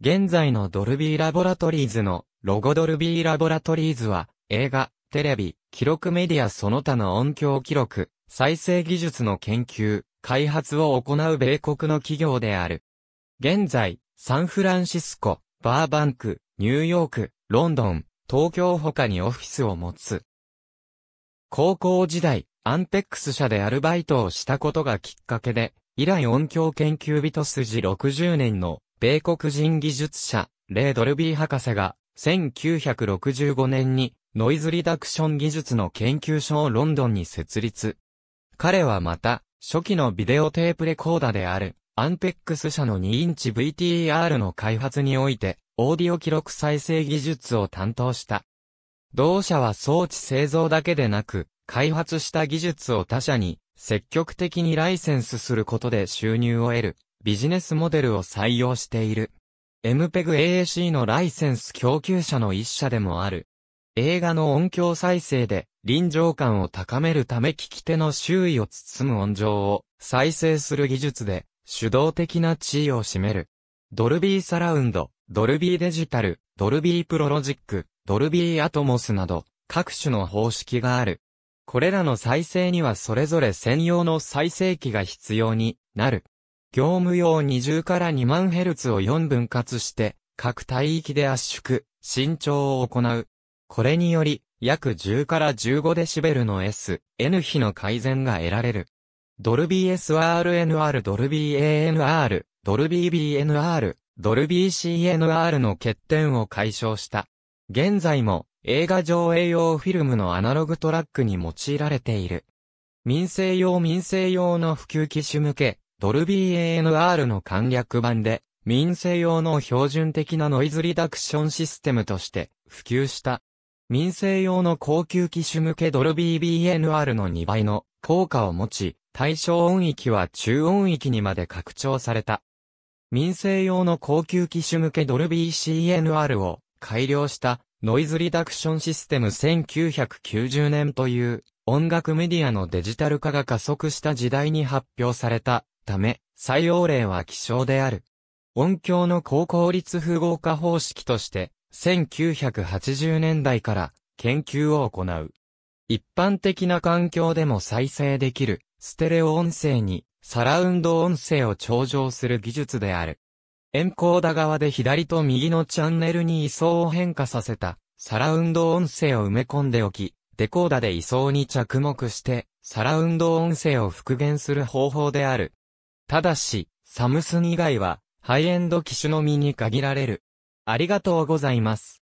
現在のドルビーラボラトリーズのロゴドルビーラボラトリーズは映画、テレビ、記録メディアその他の音響記録、再生技術の研究、開発を行う米国の企業である。現在、サンフランシスコ、バーバンク、ニューヨーク、ロンドン、東京他にオフィスを持つ。高校時代、アンペックス社でアルバイトをしたことがきっかけで、以来音響研究人筋60年の米国人技術者、レイ・ドルビー博士が、1965年に、ノイズリダクション技術の研究所をロンドンに設立。彼はまた、初期のビデオテープレコーダーである、アンペックス社の2インチ VTR の開発において、オーディオ記録再生技術を担当した。同社は装置製造だけでなく、開発した技術を他社に積極的にライセンスすることで収入を得るビジネスモデルを採用している。MPEG-AAC のライセンス供給者の一社でもある。映画の音響再生で臨場感を高めるため聞き手の周囲を包む音情を再生する技術で主導的な地位を占める。ドルビーサラウンド、ドルビーデジタル、ドルビープロロジック、ドルビーアトモスなど各種の方式がある。これらの再生にはそれぞれ専用の再生機が必要になる。業務用20から2万ヘルツを4分割して、各帯域で圧縮、伸長を行う。これにより、約10から15デシベルの S、N 比の改善が得られる。ドルビー SRNR、ドルビー ANR、ドルビー BNR、ドルビー CNR の欠点を解消した。現在も映画上映用フィルムのアナログトラックに用いられている。民生用民生用の普及機種向け、ドルビー ANR の簡略版で、民生用の標準的なノイズリダクションシステムとして普及した。民生用の高級機種向けドルビー BNR の2倍の効果を持ち、対象音域は中音域にまで拡張された。民生用の高級機種向けドルビー CNR を改良したノイズリダクションシステム1990年という音楽メディアのデジタル化が加速した時代に発表されたため、採用例は希少である。音響の高効率符号化方式として、1980年代から研究を行う。一般的な環境でも再生できる、ステレオ音声に、サラウンド音声を頂上する技術である。エンコーダ側で左と右のチャンネルに位相を変化させた、サラウンド音声を埋め込んでおき、デコーダで位相に着目して、サラウンド音声を復元する方法である。ただし、サムスン以外は、ハイエンド機種のみに限られる。ありがとうございます。